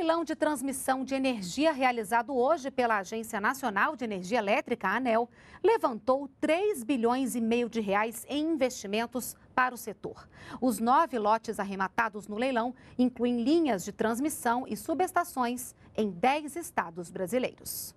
leilão de transmissão de energia realizado hoje pela Agência Nacional de Energia Elétrica, ANEL, levantou 3 bilhões e meio de reais em investimentos para o setor. Os nove lotes arrematados no leilão incluem linhas de transmissão e subestações em 10 estados brasileiros.